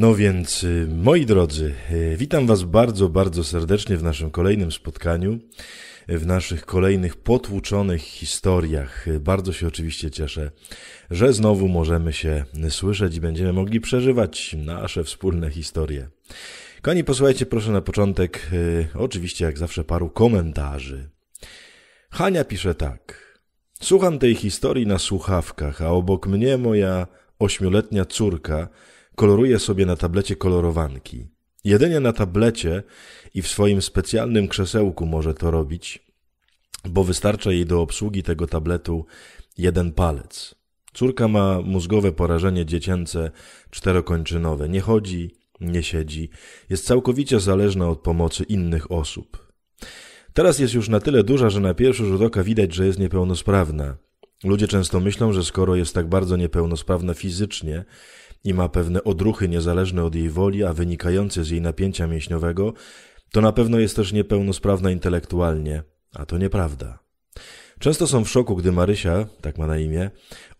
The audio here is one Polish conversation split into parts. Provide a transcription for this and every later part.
No więc, y, moi drodzy, y, witam Was bardzo, bardzo serdecznie w naszym kolejnym spotkaniu, y, w naszych kolejnych potłuczonych historiach. Bardzo się oczywiście cieszę, że znowu możemy się słyszeć i będziemy mogli przeżywać nasze wspólne historie. Kochani, posłuchajcie proszę na początek, oczywiście jak zawsze, paru komentarzy. Hania pisze tak. Słucham tej historii na słuchawkach, a obok mnie moja ośmioletnia córka – koloruje sobie na tablecie kolorowanki. Jedynie na tablecie i w swoim specjalnym krzesełku może to robić, bo wystarcza jej do obsługi tego tabletu jeden palec. Córka ma mózgowe porażenie dziecięce czterokończynowe. Nie chodzi, nie siedzi. Jest całkowicie zależna od pomocy innych osób. Teraz jest już na tyle duża, że na pierwszy rzut oka widać, że jest niepełnosprawna. Ludzie często myślą, że skoro jest tak bardzo niepełnosprawna fizycznie, i ma pewne odruchy niezależne od jej woli, a wynikające z jej napięcia mięśniowego, to na pewno jest też niepełnosprawna intelektualnie, a to nieprawda. Często są w szoku, gdy Marysia, tak ma na imię,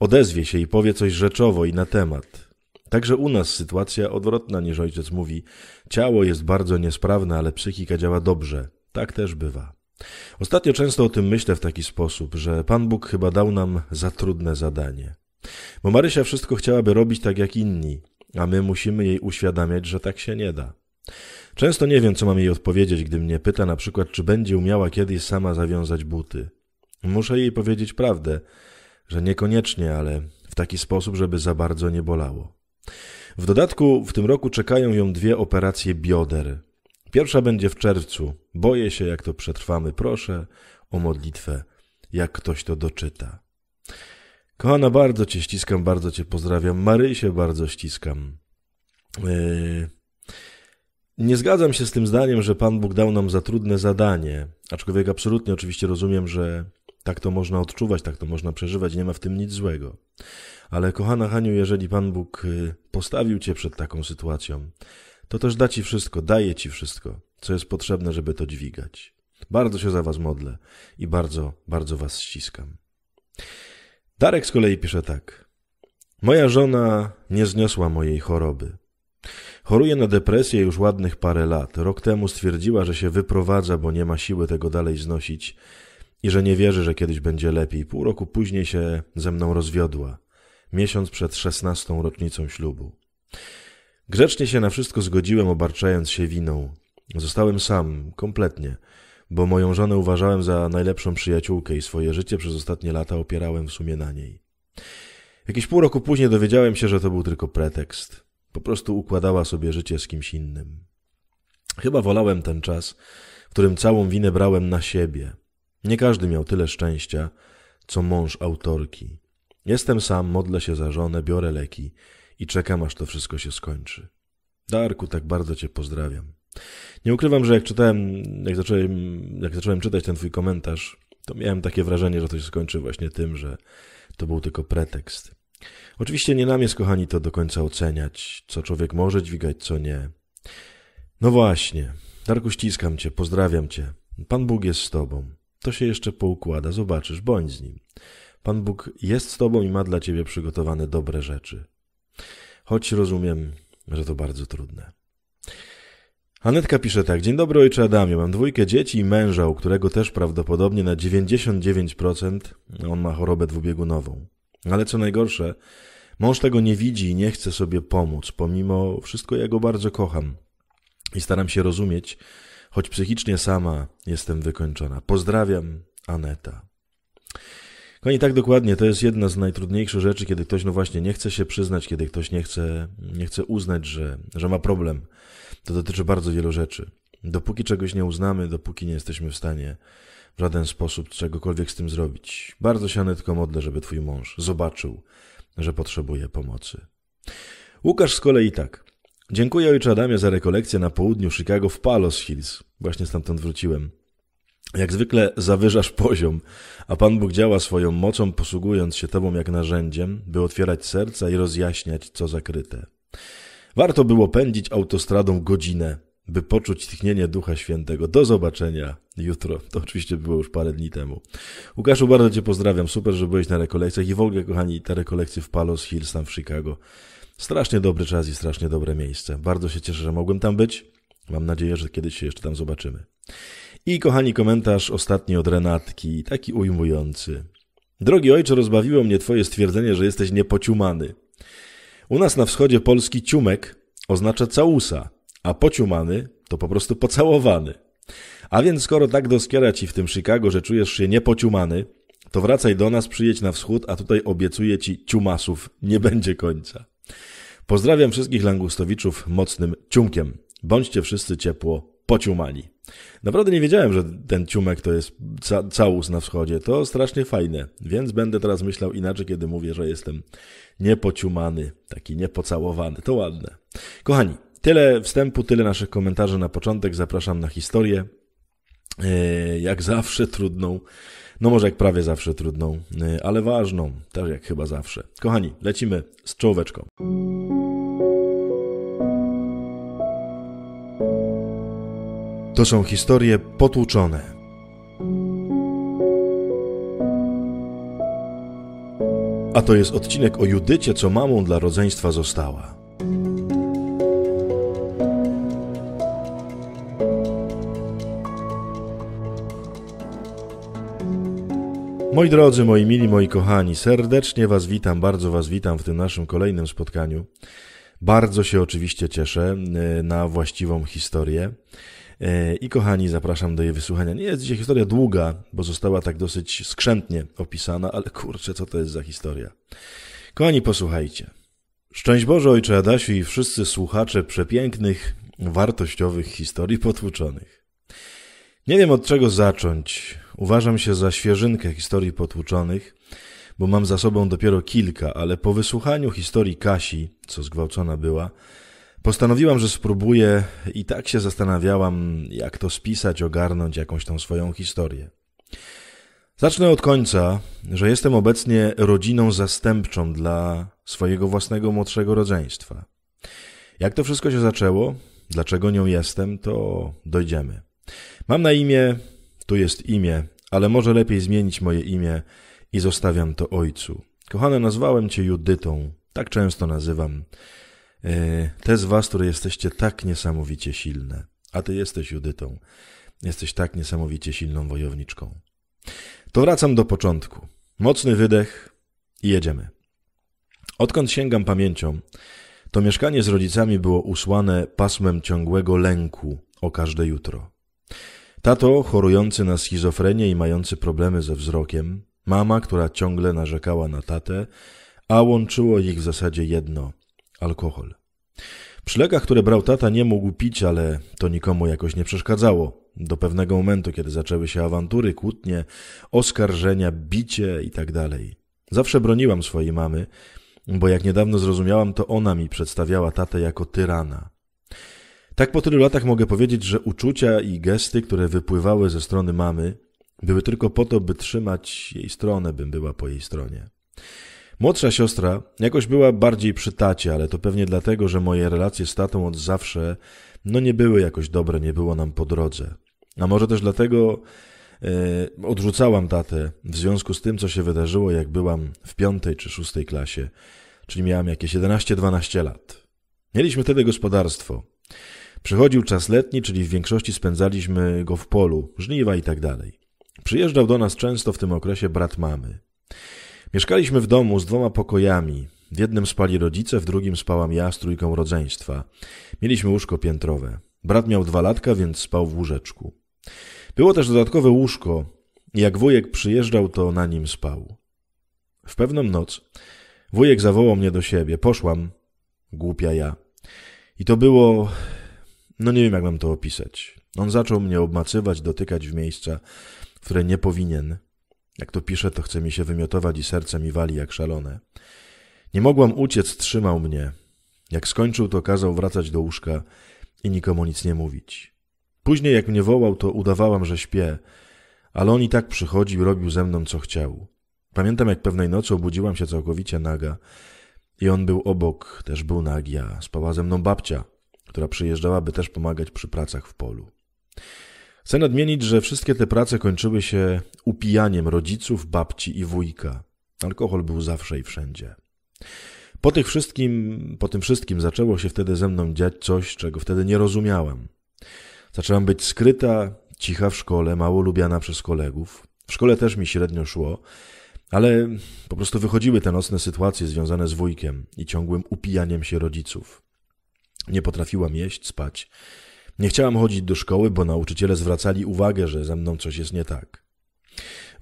odezwie się i powie coś rzeczowo i na temat. Także u nas sytuacja odwrotna niż ojciec mówi. Ciało jest bardzo niesprawne, ale psychika działa dobrze. Tak też bywa. Ostatnio często o tym myślę w taki sposób, że Pan Bóg chyba dał nam za trudne zadanie. Bo Marysia wszystko chciałaby robić tak jak inni, a my musimy jej uświadamiać, że tak się nie da. Często nie wiem, co mam jej odpowiedzieć, gdy mnie pyta na przykład, czy będzie umiała kiedyś sama zawiązać buty. Muszę jej powiedzieć prawdę, że niekoniecznie, ale w taki sposób, żeby za bardzo nie bolało. W dodatku w tym roku czekają ją dwie operacje bioder. Pierwsza będzie w czerwcu. Boję się, jak to przetrwamy. Proszę o modlitwę, jak ktoś to doczyta. Kochana, bardzo cię ściskam, bardzo cię pozdrawiam. Marysię bardzo ściskam. E, nie zgadzam się z tym zdaniem, że Pan Bóg dał nam za trudne zadanie, aczkolwiek absolutnie oczywiście rozumiem, że tak to można odczuwać, tak to można przeżywać, nie ma w tym nic złego. Ale kochana Haniu, jeżeli Pan Bóg e, postawił Cię przed taką sytuacją, to też da Ci wszystko, daje Ci wszystko, co jest potrzebne, żeby to dźwigać. Bardzo się za Was modlę i bardzo, bardzo Was ściskam. Darek z kolei pisze tak. Moja żona nie zniosła mojej choroby. Choruje na depresję już ładnych parę lat. Rok temu stwierdziła, że się wyprowadza, bo nie ma siły tego dalej znosić i że nie wierzy, że kiedyś będzie lepiej. Pół roku później się ze mną rozwiodła, miesiąc przed szesnastą rocznicą ślubu. Grzecznie się na wszystko zgodziłem, obarczając się winą. Zostałem sam, kompletnie bo moją żonę uważałem za najlepszą przyjaciółkę i swoje życie przez ostatnie lata opierałem w sumie na niej. Jakieś pół roku później dowiedziałem się, że to był tylko pretekst. Po prostu układała sobie życie z kimś innym. Chyba wolałem ten czas, w którym całą winę brałem na siebie. Nie każdy miał tyle szczęścia, co mąż autorki. Jestem sam, modlę się za żonę, biorę leki i czekam, aż to wszystko się skończy. Darku, tak bardzo Cię pozdrawiam. Nie ukrywam, że jak czytałem, jak zacząłem, jak zacząłem czytać ten twój komentarz, to miałem takie wrażenie, że to się skończy właśnie tym, że to był tylko pretekst. Oczywiście nie nam jest, kochani, to do końca oceniać, co człowiek może dźwigać, co nie. No właśnie, Darku, ściskam cię, pozdrawiam cię. Pan Bóg jest z tobą. To się jeszcze poukłada, zobaczysz, bądź z nim. Pan Bóg jest z tobą i ma dla ciebie przygotowane dobre rzeczy. Choć rozumiem, że to bardzo trudne. Anetka pisze tak. Dzień dobry ojcze Adamie. Mam dwójkę dzieci i męża, u którego też prawdopodobnie na 99% on ma chorobę dwubiegunową. Ale co najgorsze, mąż tego nie widzi i nie chce sobie pomóc. Pomimo wszystko ja go bardzo kocham i staram się rozumieć, choć psychicznie sama jestem wykończona. Pozdrawiam, Aneta. Kochani, tak dokładnie, to jest jedna z najtrudniejszych rzeczy, kiedy ktoś no właśnie nie chce się przyznać, kiedy ktoś nie chce, nie chce uznać, że, że ma problem. To dotyczy bardzo wielu rzeczy. Dopóki czegoś nie uznamy, dopóki nie jesteśmy w stanie w żaden sposób czegokolwiek z tym zrobić. Bardzo się Anetko modlę, żeby twój mąż zobaczył, że potrzebuje pomocy. Łukasz z kolei tak. Dziękuję ojcze Adamie za rekolekcję na południu Chicago w Palos Hills. Właśnie stamtąd wróciłem. Jak zwykle zawyżasz poziom, a Pan Bóg działa swoją mocą, posługując się Tobą jak narzędziem, by otwierać serca i rozjaśniać, co zakryte. Warto było pędzić autostradą godzinę, by poczuć tchnienie Ducha Świętego. Do zobaczenia jutro. To oczywiście było już parę dni temu. Łukaszu, bardzo Cię pozdrawiam. Super, że byłeś na rekolekcjach i w ogóle, kochani, te rekolekcje w Palos Hills tam w Chicago. Strasznie dobry czas i strasznie dobre miejsce. Bardzo się cieszę, że mogłem tam być. Mam nadzieję, że kiedyś się jeszcze tam zobaczymy. I kochani, komentarz ostatni od Renatki, taki ujmujący. Drogi ojcze, rozbawiło mnie twoje stwierdzenie, że jesteś niepociumany. U nas na wschodzie Polski ciumek oznacza całusa, a pociumany to po prostu pocałowany. A więc skoro tak doskiera ci w tym Chicago, że czujesz się niepociumany, to wracaj do nas, przyjedź na wschód, a tutaj obiecuję ci ciumasów, nie będzie końca. Pozdrawiam wszystkich langustowiczów mocnym ciumkiem. Bądźcie wszyscy ciepło pociumani. Naprawdę nie wiedziałem, że ten ciumek to jest ca całus na wschodzie. To strasznie fajne, więc będę teraz myślał inaczej, kiedy mówię, że jestem niepociumany, taki niepocałowany. To ładne. Kochani, tyle wstępu, tyle naszych komentarzy na początek. Zapraszam na historię. E, jak zawsze trudną, no może jak prawie zawsze trudną, e, ale ważną, tak jak chyba zawsze. Kochani, lecimy z czołóweczką. To są historie potłuczone. A to jest odcinek o Judycie, co mamą dla rodzeństwa została. Moi drodzy, moi mili, moi kochani, serdecznie Was witam, bardzo Was witam w tym naszym kolejnym spotkaniu. Bardzo się oczywiście cieszę y, na właściwą historię. E, I kochani, zapraszam do jej wysłuchania. Nie jest dzisiaj historia długa, bo została tak dosyć skrzętnie opisana, ale kurczę, co to jest za historia. Kochani, posłuchajcie. Szczęść Boże, Ojcze Adasiu i wszyscy słuchacze przepięknych, wartościowych historii potłuczonych. Nie wiem od czego zacząć. Uważam się za świeżynkę historii potłuczonych, bo mam za sobą dopiero kilka, ale po wysłuchaniu historii Kasi, co zgwałcona była, Postanowiłam, że spróbuję i tak się zastanawiałam, jak to spisać, ogarnąć jakąś tą swoją historię. Zacznę od końca, że jestem obecnie rodziną zastępczą dla swojego własnego młodszego rodzeństwa. Jak to wszystko się zaczęło, dlaczego nią jestem, to dojdziemy. Mam na imię, tu jest imię, ale może lepiej zmienić moje imię i zostawiam to ojcu. Kochane, nazwałem cię Judytą, tak często nazywam. E, te z was, które jesteście tak niesamowicie silne, a ty jesteś Judytą, jesteś tak niesamowicie silną wojowniczką. To wracam do początku. Mocny wydech i jedziemy. Odkąd sięgam pamięcią, to mieszkanie z rodzicami było usłane pasmem ciągłego lęku o każde jutro. Tato, chorujący na schizofrenię i mający problemy ze wzrokiem, mama, która ciągle narzekała na tatę, a łączyło ich w zasadzie jedno alkohol. Przy lekach, które brał tata, nie mógł pić, ale to nikomu jakoś nie przeszkadzało. Do pewnego momentu, kiedy zaczęły się awantury, kłótnie, oskarżenia, bicie itd. Tak Zawsze broniłam swojej mamy, bo jak niedawno zrozumiałam, to ona mi przedstawiała tatę jako tyrana. Tak po tylu latach mogę powiedzieć, że uczucia i gesty, które wypływały ze strony mamy, były tylko po to, by trzymać jej stronę, bym była po jej stronie. Młodsza siostra jakoś była bardziej przy tacie, ale to pewnie dlatego, że moje relacje z tatą od zawsze no nie były jakoś dobre, nie było nam po drodze. A może też dlatego yy, odrzucałam tatę w związku z tym, co się wydarzyło, jak byłam w piątej czy szóstej klasie, czyli miałam jakieś 11-12 lat. Mieliśmy wtedy gospodarstwo. Przychodził czas letni, czyli w większości spędzaliśmy go w polu, żniwa i tak dalej. Przyjeżdżał do nas często w tym okresie brat mamy. Mieszkaliśmy w domu z dwoma pokojami. W jednym spali rodzice, w drugim spałam ja z trójką rodzeństwa. Mieliśmy łóżko piętrowe. Brat miał dwa latka, więc spał w łóżeczku. Było też dodatkowe łóżko. Jak wujek przyjeżdżał, to na nim spał. W pewną noc wujek zawołał mnie do siebie. Poszłam, głupia ja. I to było... No nie wiem, jak mam to opisać. On zaczął mnie obmacywać, dotykać w miejsca, w które nie powinien. Jak to piszę, to chce mi się wymiotować i serce mi wali jak szalone. Nie mogłam uciec, trzymał mnie. Jak skończył, to kazał wracać do łóżka i nikomu nic nie mówić. Później, jak mnie wołał, to udawałam, że śpię, ale on i tak przychodził, robił ze mną co chciał. Pamiętam, jak pewnej nocy obudziłam się całkowicie naga i on był obok, też był nagi, a spała ze mną babcia, która przyjeżdżała, by też pomagać przy pracach w polu. Chcę nadmienić, że wszystkie te prace kończyły się upijaniem rodziców, babci i wujka. Alkohol był zawsze i wszędzie. Po, tych wszystkim, po tym wszystkim zaczęło się wtedy ze mną dziać coś, czego wtedy nie rozumiałem. Zaczęłam być skryta, cicha w szkole, mało lubiana przez kolegów. W szkole też mi średnio szło, ale po prostu wychodziły te nocne sytuacje związane z wujkiem i ciągłym upijaniem się rodziców. Nie potrafiłam jeść, spać. Nie chciałam chodzić do szkoły, bo nauczyciele zwracali uwagę, że ze mną coś jest nie tak.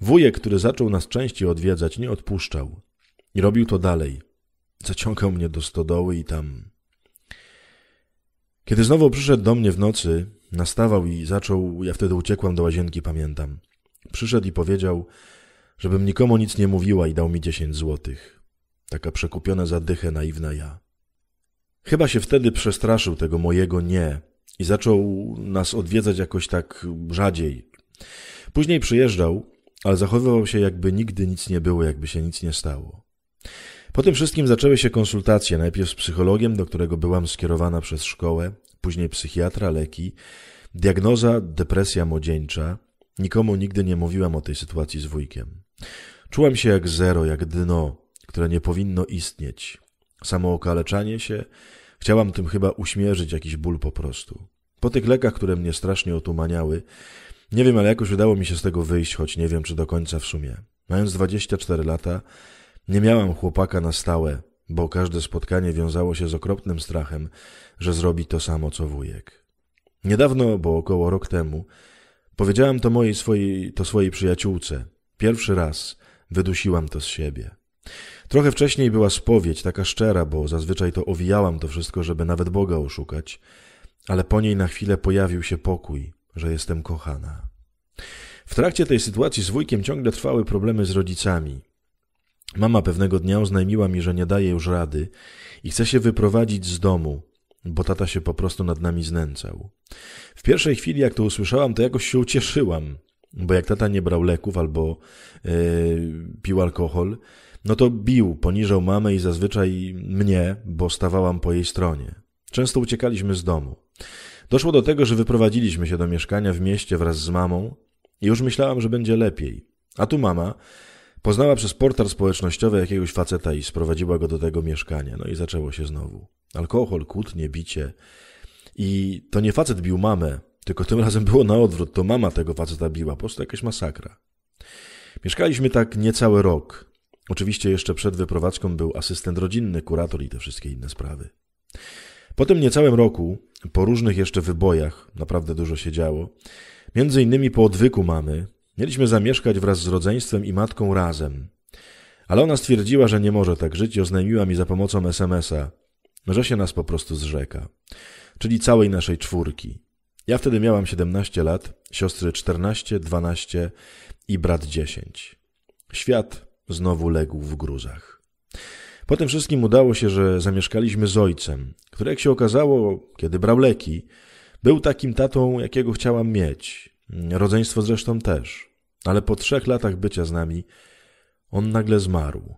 Wujek, który zaczął nas częściej odwiedzać, nie odpuszczał. I robił to dalej. Zaciągał mnie do stodoły i tam. Kiedy znowu przyszedł do mnie w nocy, nastawał i zaczął, ja wtedy uciekłam do łazienki, pamiętam. Przyszedł i powiedział, żebym nikomu nic nie mówiła i dał mi dziesięć złotych. Taka przekupiona zadychę naiwna ja. Chyba się wtedy przestraszył tego mojego nie, i zaczął nas odwiedzać jakoś tak rzadziej. Później przyjeżdżał, ale zachowywał się jakby nigdy nic nie było, jakby się nic nie stało. Po tym wszystkim zaczęły się konsultacje, najpierw z psychologiem, do którego byłam skierowana przez szkołę, później psychiatra, leki, diagnoza depresja młodzieńcza. Nikomu nigdy nie mówiłam o tej sytuacji z wujkiem. Czułam się jak zero, jak dno, które nie powinno istnieć. Samookaleczanie się, Chciałam tym chyba uśmierzyć jakiś ból po prostu. Po tych lekach, które mnie strasznie otumaniały, nie wiem, ale jakoś udało mi się z tego wyjść, choć nie wiem, czy do końca w sumie. Mając 24 lata, nie miałam chłopaka na stałe, bo każde spotkanie wiązało się z okropnym strachem, że zrobi to samo co wujek. Niedawno, bo około rok temu, powiedziałam to mojej swojej, to swojej przyjaciółce. Pierwszy raz wydusiłam to z siebie. Trochę wcześniej była spowiedź, taka szczera, bo zazwyczaj to owijałam to wszystko, żeby nawet Boga oszukać, ale po niej na chwilę pojawił się pokój, że jestem kochana. W trakcie tej sytuacji z wujkiem ciągle trwały problemy z rodzicami. Mama pewnego dnia oznajmiła mi, że nie daje już rady i chce się wyprowadzić z domu, bo tata się po prostu nad nami znęcał. W pierwszej chwili, jak to usłyszałam, to jakoś się ucieszyłam, bo jak tata nie brał leków albo yy, pił alkohol, no to bił, poniżał mamę i zazwyczaj mnie, bo stawałam po jej stronie. Często uciekaliśmy z domu. Doszło do tego, że wyprowadziliśmy się do mieszkania w mieście wraz z mamą i już myślałam, że będzie lepiej. A tu mama poznała przez portal społecznościowy jakiegoś faceta i sprowadziła go do tego mieszkania. No i zaczęło się znowu. Alkohol, kłótnie, bicie. I to nie facet bił mamę, tylko tym razem było na odwrót. To mama tego faceta biła. Po prostu jakaś masakra. Mieszkaliśmy tak niecały rok. Oczywiście jeszcze przed wyprowadzką był asystent rodzinny, kurator i te wszystkie inne sprawy. Po tym niecałym roku, po różnych jeszcze wybojach, naprawdę dużo się działo, między innymi po odwyku mamy, mieliśmy zamieszkać wraz z rodzeństwem i matką razem. Ale ona stwierdziła, że nie może tak żyć i oznajmiła mi za pomocą SMS-a, że się nas po prostu zrzeka. Czyli całej naszej czwórki. Ja wtedy miałam 17 lat, siostry 14, 12 i brat 10. Świat znowu legł w gruzach. Po tym wszystkim udało się, że zamieszkaliśmy z ojcem, który jak się okazało, kiedy brał leki, był takim tatą, jakiego chciałam mieć. Rodzeństwo zresztą też. Ale po trzech latach bycia z nami, on nagle zmarł.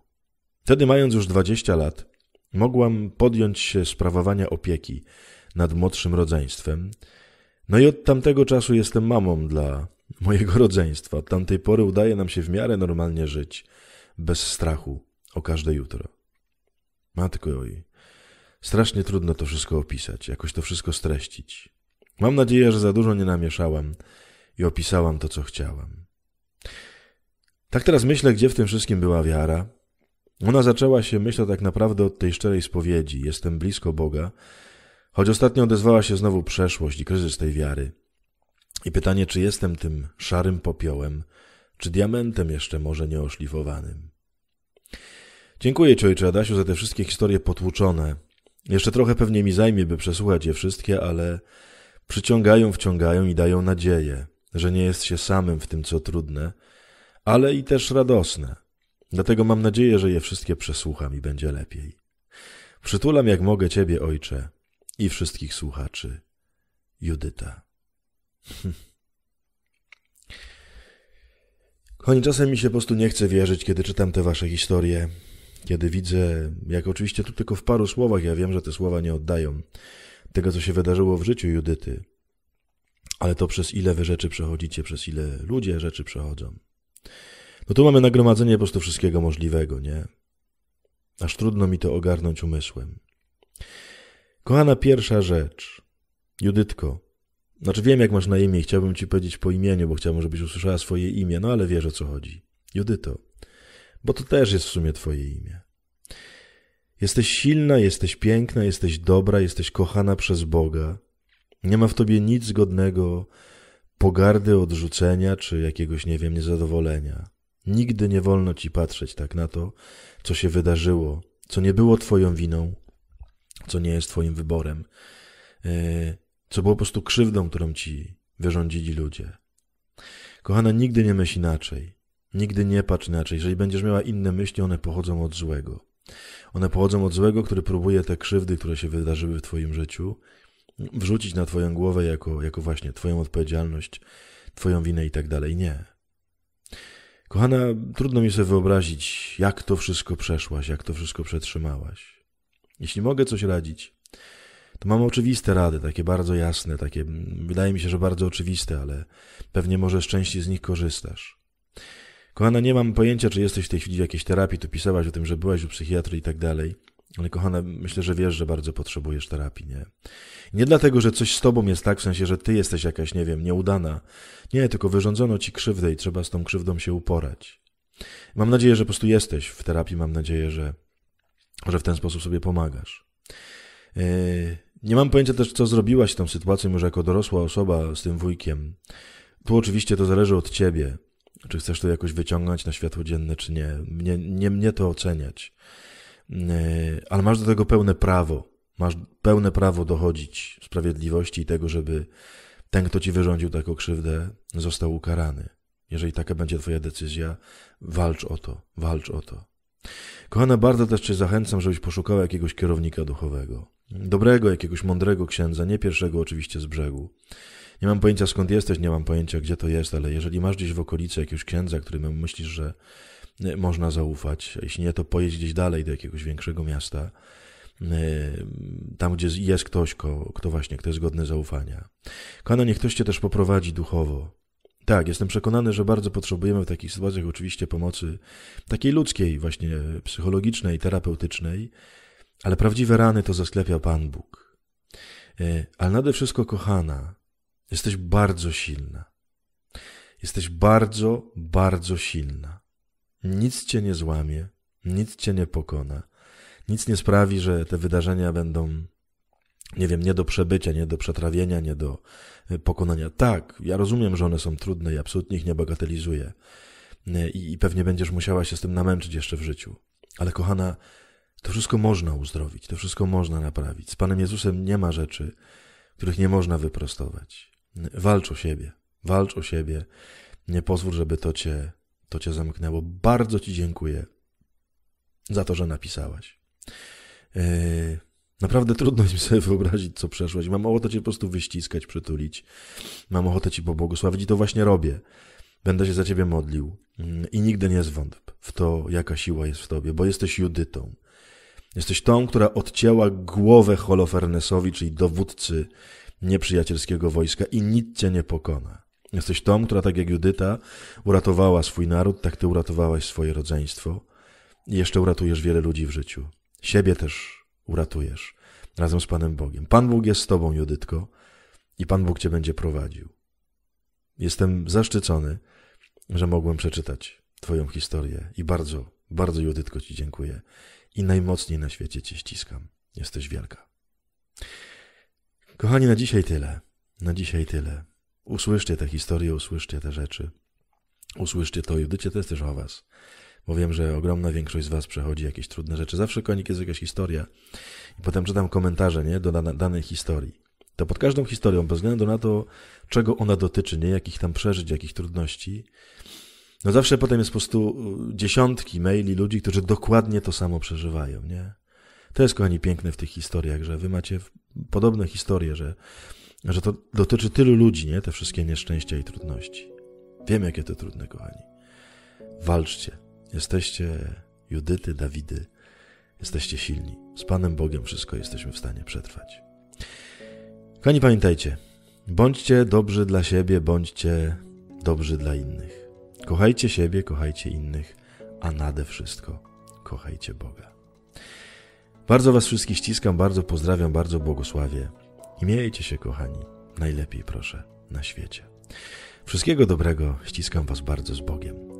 Wtedy, mając już dwadzieścia lat, mogłam podjąć się sprawowania opieki nad młodszym rodzeństwem. No i od tamtego czasu jestem mamą dla mojego rodzeństwa. Od tamtej pory udaje nam się w miarę normalnie żyć bez strachu o każde jutro. Matko oj, strasznie trudno to wszystko opisać, jakoś to wszystko streścić. Mam nadzieję, że za dużo nie namieszałam i opisałam to, co chciałam. Tak teraz myślę, gdzie w tym wszystkim była wiara. Ona zaczęła się, myślę, tak naprawdę od tej szczerej spowiedzi: Jestem blisko Boga, choć ostatnio odezwała się znowu przeszłość i kryzys tej wiary. I pytanie, czy jestem tym szarym popiołem, czy diamentem jeszcze może nieoszlifowanym. Dziękuję Ci, ojcze Adasiu, za te wszystkie historie potłuczone. Jeszcze trochę pewnie mi zajmie, by przesłuchać je wszystkie, ale przyciągają, wciągają i dają nadzieję, że nie jest się samym w tym, co trudne, ale i też radosne. Dlatego mam nadzieję, że je wszystkie przesłucham i będzie lepiej. Przytulam jak mogę Ciebie, ojcze, i wszystkich słuchaczy. Judyta. Koń czasem mi się po prostu nie chce wierzyć, kiedy czytam te wasze historie kiedy widzę, jak oczywiście tu tylko w paru słowach, ja wiem, że te słowa nie oddają tego, co się wydarzyło w życiu Judyty, ale to przez ile wy rzeczy przechodzicie, przez ile ludzie rzeczy przechodzą. No tu mamy nagromadzenie po prostu wszystkiego możliwego, nie? Aż trudno mi to ogarnąć umysłem. Kochana pierwsza rzecz. Judytko. Znaczy wiem, jak masz na imię, chciałbym ci powiedzieć po imieniu, bo chciałbym, żebyś usłyszała swoje imię, no ale wiesz o co chodzi. Judyto bo to też jest w sumie Twoje imię. Jesteś silna, jesteś piękna, jesteś dobra, jesteś kochana przez Boga. Nie ma w tobie nic godnego pogardy, odrzucenia czy jakiegoś, nie wiem, niezadowolenia. Nigdy nie wolno ci patrzeć tak na to, co się wydarzyło, co nie było twoją winą, co nie jest twoim wyborem, e, co było po prostu krzywdą, którą ci wyrządzili ludzie. Kochana, nigdy nie myśl inaczej. Nigdy nie patrz inaczej. Jeżeli będziesz miała inne myśli, one pochodzą od złego. One pochodzą od złego, który próbuje te krzywdy, które się wydarzyły w Twoim życiu, wrzucić na Twoją głowę jako, jako właśnie Twoją odpowiedzialność, Twoją winę i tak dalej. Nie. Kochana, trudno mi sobie wyobrazić, jak to wszystko przeszłaś, jak to wszystko przetrzymałaś. Jeśli mogę coś radzić, to mam oczywiste rady, takie bardzo jasne, takie mm, wydaje mi się, że bardzo oczywiste, ale pewnie może z części z nich korzystasz. Kochana, nie mam pojęcia, czy jesteś w tej chwili w jakiejś terapii, tu pisałaś o tym, że byłaś u psychiatry i tak dalej. Ale kochana, myślę, że wiesz, że bardzo potrzebujesz terapii, nie? Nie dlatego, że coś z tobą jest tak, w sensie, że ty jesteś jakaś, nie wiem, nieudana. Nie, tylko wyrządzono ci krzywdę i trzeba z tą krzywdą się uporać. Mam nadzieję, że po prostu jesteś w terapii, mam nadzieję, że, że w ten sposób sobie pomagasz. Yy, nie mam pojęcia też, co zrobiłaś z tą sytuacją już jako dorosła osoba z tym wujkiem. Tu oczywiście to zależy od ciebie. Czy chcesz to jakoś wyciągnąć na światło dzienne, czy nie? Nie, nie mnie to oceniać. Yy, ale masz do tego pełne prawo. Masz pełne prawo dochodzić sprawiedliwości i tego, żeby ten, kto ci wyrządził taką krzywdę, został ukarany. Jeżeli taka będzie Twoja decyzja, walcz o to, walcz o to. Kochana, bardzo też Cię zachęcam, żebyś poszukała jakiegoś kierownika duchowego. Dobrego, jakiegoś mądrego księdza, nie pierwszego oczywiście z brzegu. Nie mam pojęcia skąd jesteś, nie mam pojęcia gdzie to jest, ale jeżeli masz gdzieś w okolicy jakiegoś księdza, którym myślisz, że e, można zaufać, jeśli nie, to pojedź gdzieś dalej do jakiegoś większego miasta, e, tam gdzie jest ktoś, kto, kto właśnie, kto jest godny zaufania. Kochana, niech ktoś cię też poprowadzi duchowo. Tak, jestem przekonany, że bardzo potrzebujemy w takich sytuacjach oczywiście pomocy takiej ludzkiej, właśnie psychologicznej, terapeutycznej, ale prawdziwe rany to zasklepia Pan Bóg. E, ale nade wszystko, kochana, Jesteś bardzo silna. Jesteś bardzo, bardzo silna. Nic cię nie złamie, nic cię nie pokona, nic nie sprawi, że te wydarzenia będą, nie wiem, nie do przebycia, nie do przetrawienia, nie do e, pokonania. Tak, ja rozumiem, że one są trudne i absolutnie ich nie bagatelizuję. E, I, I pewnie będziesz musiała się z tym namęczyć jeszcze w życiu. Ale kochana, to wszystko można uzdrowić, to wszystko można naprawić. Z Panem Jezusem nie ma rzeczy, których nie można wyprostować. Walcz o siebie, walcz o siebie. Nie pozwól, żeby to cię, to cię zamknęło. Bardzo Ci dziękuję za to, że napisałaś. E, naprawdę trudno mi sobie wyobrazić, co przeszłaś. Mam ochotę Cię po prostu wyściskać, przytulić. Mam ochotę Ci pobłogosławić i to właśnie robię. Będę się za Ciebie modlił mm, i nigdy nie zwątp w to, jaka siła jest w Tobie, bo jesteś Judytą. Jesteś tą, która odcięła głowę Holofernesowi, czyli dowódcy nieprzyjacielskiego wojska i nic cię nie pokona. Jesteś tą, która tak jak Judyta uratowała swój naród, tak ty uratowałaś swoje rodzeństwo i jeszcze uratujesz wiele ludzi w życiu. Siebie też uratujesz razem z Panem Bogiem. Pan Bóg jest z tobą, Judytko, i Pan Bóg cię będzie prowadził. Jestem zaszczycony, że mogłem przeczytać Twoją historię i bardzo, bardzo Judytko Ci dziękuję i najmocniej na świecie Cię ściskam. Jesteś wielka. Kochani, na dzisiaj tyle. Na dzisiaj tyle. Usłyszcie te historie, usłyszcie te rzeczy. Usłyszcie to i udycie to jest też o was. Bo wiem, że ogromna większość z was przechodzi jakieś trudne rzeczy. Zawsze konik jest jakaś historia. I potem czytam komentarze nie, do danej historii. To pod każdą historią, bez względu na to, czego ona dotyczy, nie, jakich tam przeżyć, jakich trudności, no zawsze potem jest po prostu y, dziesiątki maili ludzi, którzy dokładnie to samo przeżywają, nie? To jest, kochani, piękne w tych historiach, że wy macie podobne historie, że, że to dotyczy tylu ludzi, nie? Te wszystkie nieszczęścia i trudności. Wiem, jakie to trudne, kochani. Walczcie. Jesteście Judyty, Dawidy. Jesteście silni. Z Panem Bogiem wszystko jesteśmy w stanie przetrwać. Kochani, pamiętajcie. Bądźcie dobrzy dla siebie, bądźcie dobrzy dla innych. Kochajcie siebie, kochajcie innych, a nade wszystko kochajcie Boga. Bardzo Was wszystkich ściskam, bardzo pozdrawiam, bardzo błogosławię. I miejcie się, kochani, najlepiej proszę na świecie. Wszystkiego dobrego, ściskam Was bardzo z Bogiem.